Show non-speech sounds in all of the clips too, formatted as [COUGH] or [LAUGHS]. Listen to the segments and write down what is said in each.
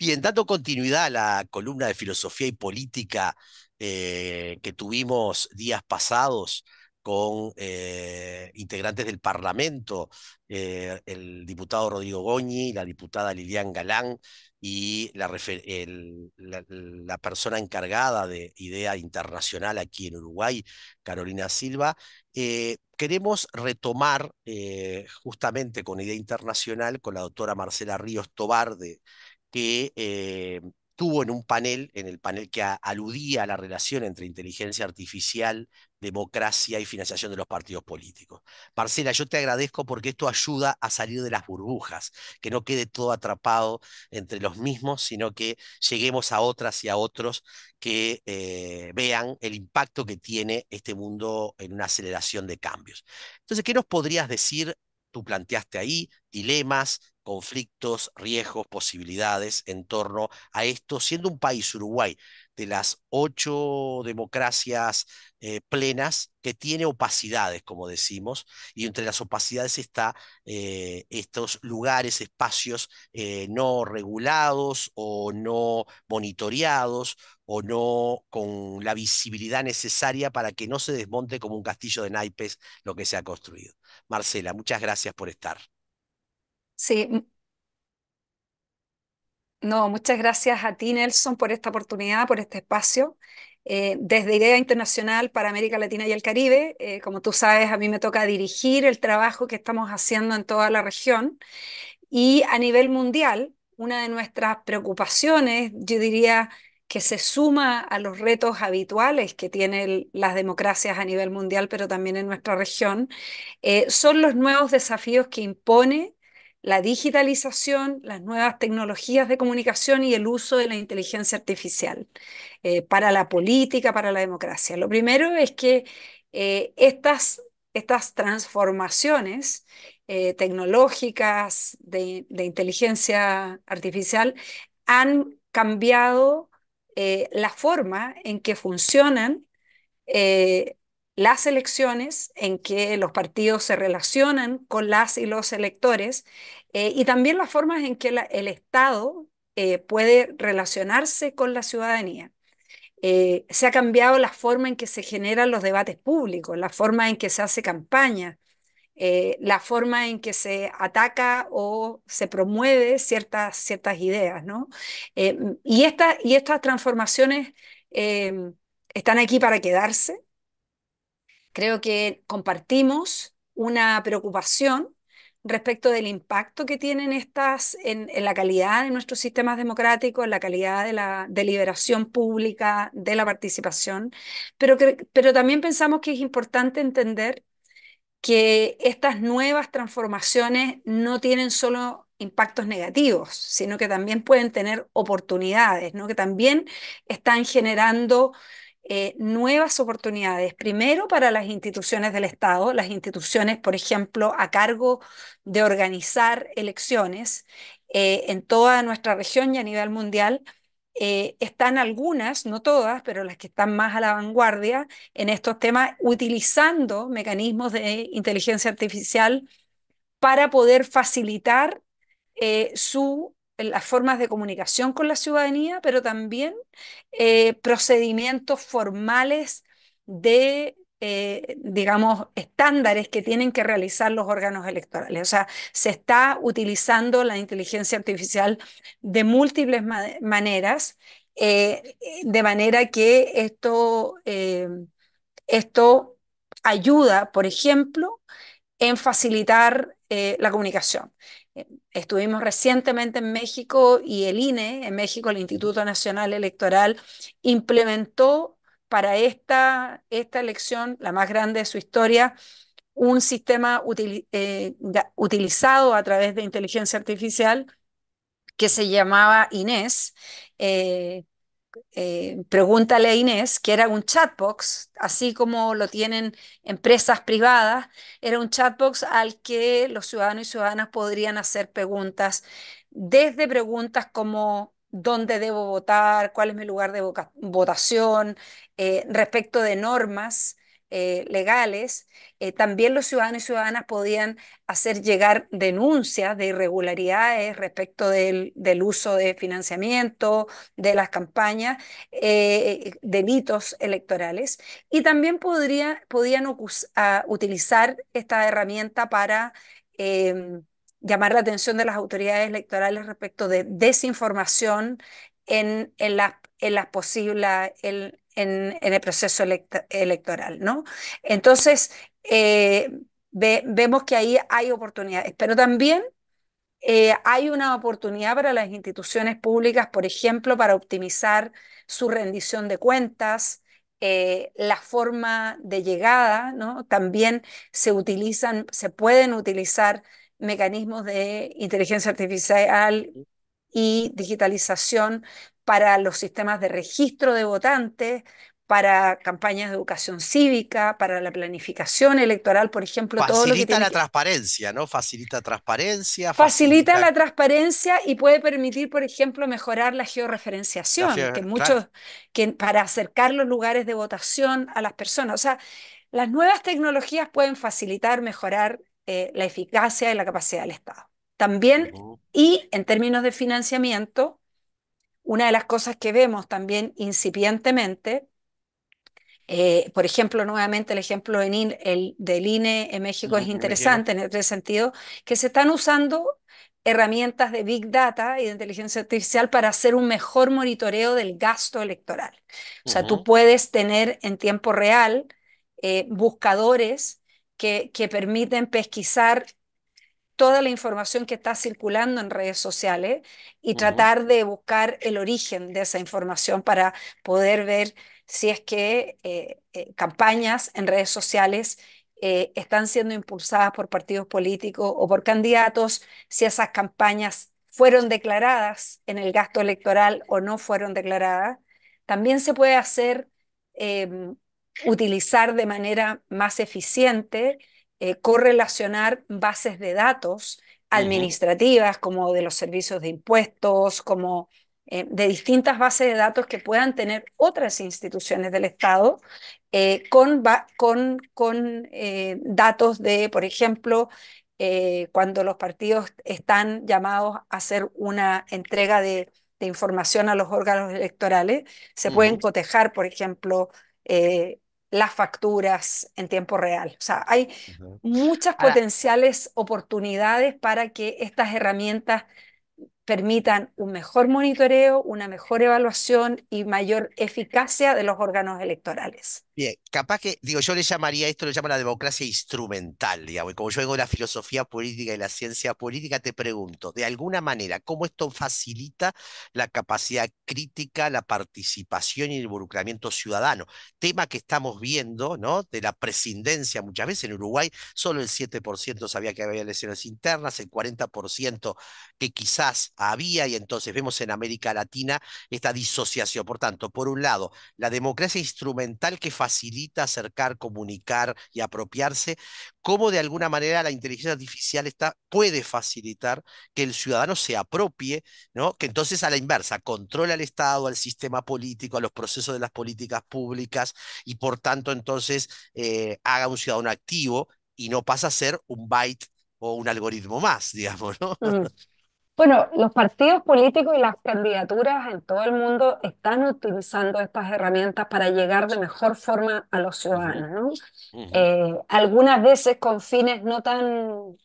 Bien, dando continuidad a la columna de filosofía y política eh, que tuvimos días pasados con eh, integrantes del Parlamento, eh, el diputado Rodrigo Goñi, la diputada Lilian Galán y la, la, persona encargada de idea internacional aquí en Uruguay, Carolina Silva. queremos retomar justamente con idea internacional con la doctora Marcela Ríos Tobar de que eh, tuvo en un panel, en el panel que aludía a la relación entre inteligencia artificial, democracia y financiación de los partidos políticos. Marcela, yo te agradezco porque esto ayuda a salir de las burbujas, que no quede todo atrapado entre los mismos, sino que lleguemos a otras y a otros que eh, vean el impacto que tiene este mundo en una aceleración de cambios. Entonces, ¿qué nos podrías decir? Tú planteaste ahí dilemas, conflictos, riesgos, posibilidades en torno a esto, siendo un país, Uruguay, de las ocho democracias eh, plenas que tiene opacidades, como decimos, y entre las opacidades está eh, estos lugares, espacios eh, no regulados o no monitoreados o no con la visibilidad necesaria para que no se desmonte como un castillo de naipes lo que se ha construido. Marcela, muchas gracias por estar. Sí, no, muchas gracias a ti, Nelson, por esta oportunidad, por este espacio. Eh, desde Idea Internacional para América Latina y el Caribe, eh, como tú sabes, a mí me toca dirigir el trabajo que estamos haciendo en toda la región y a nivel mundial, una de nuestras preocupaciones, yo diría que se suma a los retos habituales que tienen las democracias a nivel mundial, pero también en nuestra región, eh, son los nuevos desafíos que impone la digitalización, las nuevas tecnologías de comunicación y el uso de la inteligencia artificial eh, para la política, para la democracia. Lo primero es que eh, estas, estas transformaciones eh, tecnológicas de, inteligencia artificial han cambiado la forma en que funcionan las elecciones, en que los partidos se relacionan con las y los electores, eh, y también las formas en que el Estado eh, puede relacionarse con la ciudadanía. Eh, se ha cambiado la forma en que se generan los debates públicos, la forma en que se hace campaña, la forma en que se ataca o se promueve ciertas, ciertas ideas, ¿no? y, y estas transformaciones están aquí para quedarse. Creo que compartimos una preocupación respecto del impacto que tienen estas en, la calidad de nuestros sistemas democráticos, en la calidad de la deliberación pública, de la participación, pero, pero también pensamos que es importante entender que estas nuevas transformaciones no tienen solo impactos negativos, sino que también pueden tener oportunidades, ¿no? que también están generando eh, nuevas oportunidades, primero para las instituciones del Estado, las instituciones, por ejemplo, a cargo de organizar elecciones eh, en toda nuestra región y a nivel mundial. Eh, están algunas, no todas, pero las que están más a la vanguardia en estos temas, utilizando mecanismos de inteligencia artificial para poder facilitar su las formas de comunicación con la ciudadanía, pero también eh, procedimientos formales de, eh, digamos, estándares que tienen que realizar los órganos electorales. O sea, se está utilizando la inteligencia artificial de múltiples maneras, eh, de manera que esto, esto ayuda, por ejemplo, en facilitar la comunicación. Estuvimos recientemente en México y el INE, en México el Instituto Nacional Electoral, implementó para esta, esta elección, la más grande de su historia, un sistema eh, utilizado a través de inteligencia artificial que se llamaba INES, eh, eh, Pregúntale a Inés, que era un chatbox, así como lo tienen empresas privadas, era un chatbox al que los ciudadanos y ciudadanas podrían hacer preguntas, desde preguntas como dónde debo votar, cuál es mi lugar de votación, eh, respecto de normas, eh, legales, eh, también los ciudadanos y ciudadanas podían hacer llegar denuncias de irregularidades respecto del, uso de financiamiento, de las campañas, eh, delitos electorales, y también podría, podían ah, utilizar esta herramienta para em, llamar la atención de las autoridades electorales respecto de desinformación en, en, las en las posibles, en, en, el proceso electoral, ¿no? Entonces, eh, vemos que ahí hay oportunidades, pero también eh, hay una oportunidad para las instituciones públicas, por ejemplo, para optimizar su rendición de cuentas, eh, la forma de llegada, ¿no? También se utilizan, se pueden utilizar mecanismos de inteligencia artificial y digitalización para los sistemas de registro de votantes, para campañas de educación cívica, para la planificación electoral, por ejemplo, facilita todo lo que tiene la transparencia, ¿no? Facilita transparencia. Facilita, la transparencia y puede permitir, por ejemplo, mejorar la georreferenciación, que muchos para acercar los lugares de votación a las personas, o sea, las nuevas tecnologías pueden facilitar, mejorar eh, la eficacia y la capacidad del Estado. También y en términos de financiamiento, una de las cosas que vemos también incipientemente, eh, por ejemplo, nuevamente el ejemplo en e, el, del INE en México es interesante en este sentido, que se están usando herramientas de Big Data y de inteligencia artificial para hacer un mejor monitoreo del gasto electoral. O sea, tú puedes tener en tiempo real eh, buscadores que, que, permiten pesquisar toda la información que está circulando en redes sociales y tratar de buscar el origen de esa información para poder ver si es que eh, eh, campañas en redes sociales eh, están siendo impulsadas por partidos políticos o por candidatos, si esas campañas fueron declaradas en el gasto electoral o no fueron declaradas. También se puede hacer, em, utilizar de manera más eficiente eh, correlacionar bases de datos administrativas, como de los servicios de impuestos, como eh, de distintas bases de datos que puedan tener otras instituciones del Estado, eh, con, con, con datos de, por ejemplo, cuando los partidos están llamados a hacer una entrega de, información a los órganos electorales, se pueden cotejar, por ejemplo, las facturas en tiempo real. O sea, hay muchas potenciales oportunidades para que estas herramientas permitan un mejor monitoreo, una mejor evaluación y mayor eficacia de los órganos electorales. Bien, capaz que, digo, yo le llamaría esto, lo llamo la democracia instrumental, digamos, y como yo vengo de la filosofía política y la ciencia política, te pregunto, de alguna manera, ¿cómo esto facilita la capacidad crítica, la participación y el involucramiento ciudadano? Tema que estamos viendo, ¿no? De la prescindencia muchas veces en Uruguay, solo el 7% sabía que había elecciones internas, el 40% que quizás había, y entonces vemos en América Latina esta disociación. Por tanto, por un lado, la democracia instrumental que facilita facilita acercar, comunicar y apropiarse, cómo de alguna manera la inteligencia artificial está, puede facilitar que el ciudadano se apropie, ¿no? que entonces a la inversa controla al Estado, al sistema político, a los procesos de las políticas públicas y por tanto entonces eh, haga un ciudadano activo y no pasa a ser un byte o un algoritmo más, [LAUGHS] digamos, ¿no? Mm. Bueno, los partidos políticos y las candidaturas en todo el mundo están utilizando estas herramientas para llegar de mejor forma a los ciudadanos, ¿no? Eh, algunas veces con fines no tan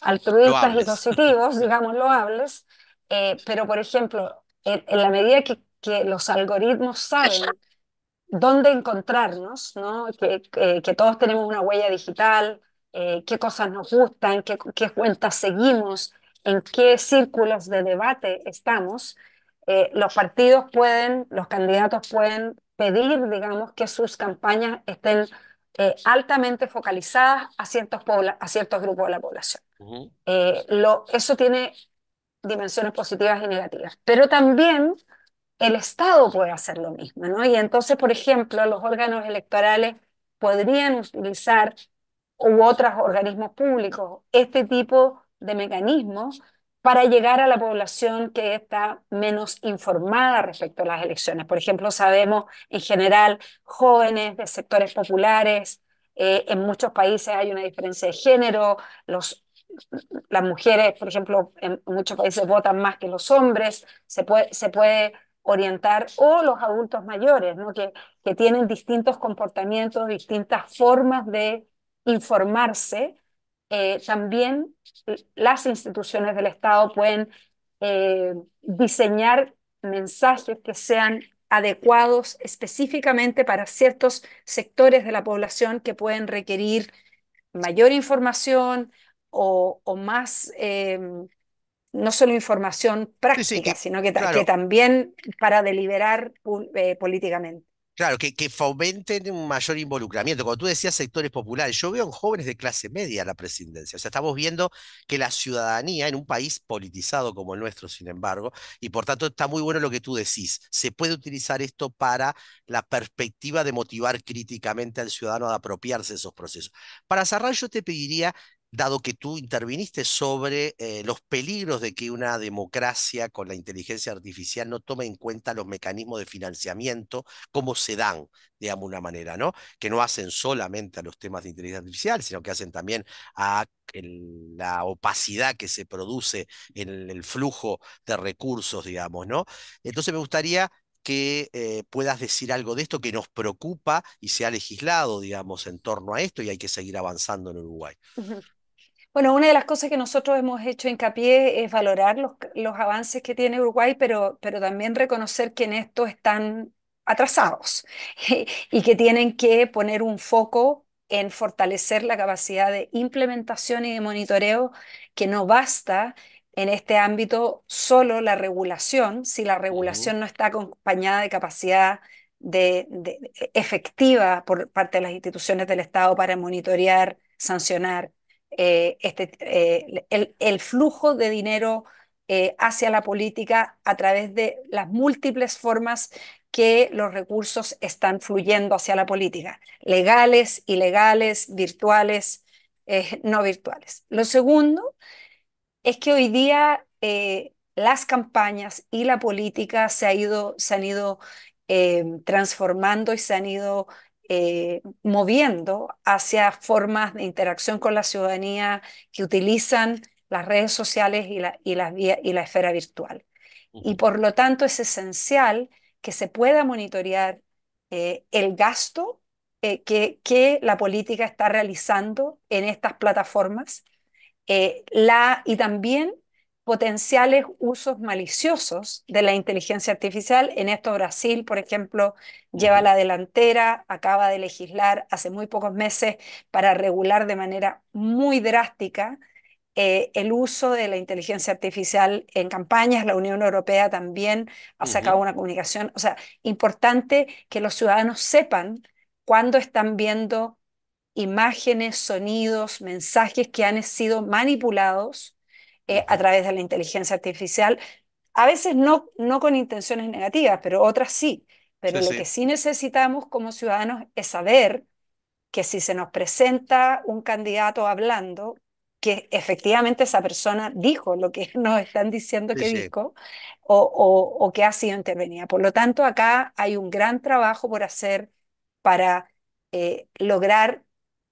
altruistas y positivos, [LAUGHS] digamos loables, eh, pero por ejemplo, en, la medida que, los algoritmos saben dónde encontrarnos, ¿no? que, todos tenemos una huella digital, eh, qué cosas nos gustan, qué, qué cuentas seguimos, en qué círculos de debate estamos, eh, los partidos pueden, los candidatos pueden pedir, digamos, que sus campañas estén eh, altamente focalizadas a ciertos, grupos de la población. Eh, eso tiene dimensiones positivas y negativas, pero también el Estado puede hacer lo mismo, ¿no? Y entonces, por ejemplo, los órganos electorales podrían utilizar u otros organismos públicos este tipo de mecanismos para llegar a la población que está menos informada respecto a las elecciones. Por ejemplo, sabemos en general jóvenes de sectores populares, eh, en muchos países hay una diferencia de género, los, las mujeres, por ejemplo, en muchos países votan más que los hombres, se puede, se puede orientar, o los adultos mayores, ¿no? que, que tienen distintos comportamientos, distintas formas de informarse eh, también las instituciones del Estado pueden eh, diseñar mensajes que sean adecuados específicamente para ciertos sectores de la población que pueden requerir mayor información o, más, eh, no solo información práctica, sino que, también para deliberar políticamente. Claro, que, fomenten un mayor involucramiento. Como tú decías, sectores populares. Yo veo en jóvenes de clase media la presidencia. O sea, estamos viendo que la ciudadanía en un país politizado como el nuestro, sin embargo, y por tanto está muy bueno lo que tú decís. Se puede utilizar esto para la perspectiva de motivar críticamente al ciudadano a apropiarse de esos procesos. Para cerrar, yo te pediría dado que tú interviniste sobre eh, los peligros de que una democracia con la inteligencia artificial no tome en cuenta los mecanismos de financiamiento, cómo se dan, digamos, una manera, ¿no? Que no hacen solamente a los temas de inteligencia artificial, sino que hacen también a la opacidad que se produce en el, flujo de recursos, digamos, ¿no? Entonces me gustaría que eh, puedas decir algo de esto que nos preocupa y se ha legislado, digamos, en torno a esto y hay que seguir avanzando en Uruguay. Bueno, una de las cosas que nosotros hemos hecho hincapié es valorar los, avances que tiene Uruguay, pero, pero también reconocer que en esto están atrasados [LAUGHS] y que tienen que poner un foco en fortalecer la capacidad de implementación y de monitoreo, que no basta en este ámbito solo la regulación, si la regulación no está acompañada de capacidad de, efectiva por parte de las instituciones del Estado para monitorear, sancionar, eh, este, eh, el, flujo de dinero eh, hacia la política a través de las múltiples formas que los recursos están fluyendo hacia la política, legales, ilegales, virtuales, no virtuales. Lo segundo es que hoy día las campañas y la política se, ha ido, se han ido transformando y se han ido eh, moviendo hacia formas de interacción con la ciudadanía que utilizan las redes sociales y la, esfera virtual. Y por lo tanto es esencial que se pueda monitorear eh, el gasto eh, que, que, la política está realizando en estas plataformas la, y también potenciales usos maliciosos de la inteligencia artificial. En esto Brasil, por ejemplo, lleva la delantera, acaba de legislar hace muy pocos meses para regular de manera muy drástica eh, el uso de la inteligencia artificial en campañas. La Unión Europea también ha sacado una comunicación. O sea, importante que los ciudadanos sepan cuándo están viendo imágenes, sonidos, mensajes que han sido manipulados eh, a través de la inteligencia artificial, a veces no, no con intenciones negativas, pero otras sí. Pero lo que sí necesitamos como ciudadanos es saber que si se nos presenta un candidato hablando, que efectivamente esa persona dijo lo que [LAUGHS] nos están diciendo que dijo o, o, que ha sido intervenida. Por lo tanto, acá hay un gran trabajo por hacer para eh, lograr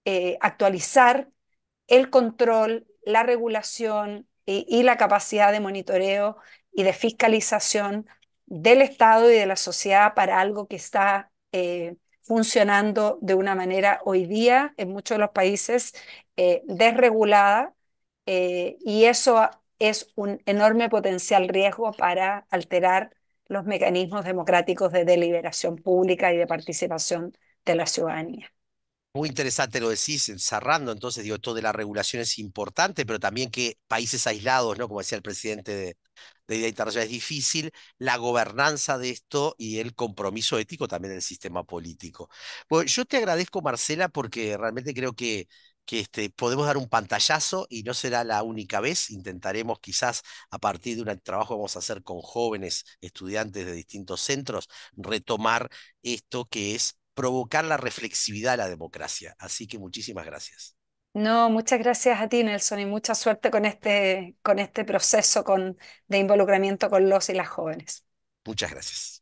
eh, actualizar el control, la regulación, y, la capacidad de monitoreo y de fiscalización del Estado y de la sociedad para algo que está eh, funcionando de una manera hoy día en muchos de los países eh, desregulada eh, y eso es un enorme potencial riesgo para alterar los mecanismos democráticos de deliberación pública y de participación de la ciudadanía. Muy interesante lo decís, cerrando entonces, digo, todo de la regulación es importante, pero también que países aislados, ¿no? Como decía el presidente de, de Idea Internacional, es difícil, la gobernanza de esto y el compromiso ético también del sistema político. Bueno, yo te agradezco, Marcela, porque realmente creo que, que este, podemos dar un pantallazo y no será la única vez. Intentaremos quizás a partir de un trabajo que vamos a hacer con jóvenes estudiantes de distintos centros retomar esto que es provocar la reflexividad a la democracia. Así que muchísimas gracias. No, muchas gracias a ti, Nelson, y mucha suerte con este, con este proceso de involucramiento con los y las jóvenes. Muchas gracias.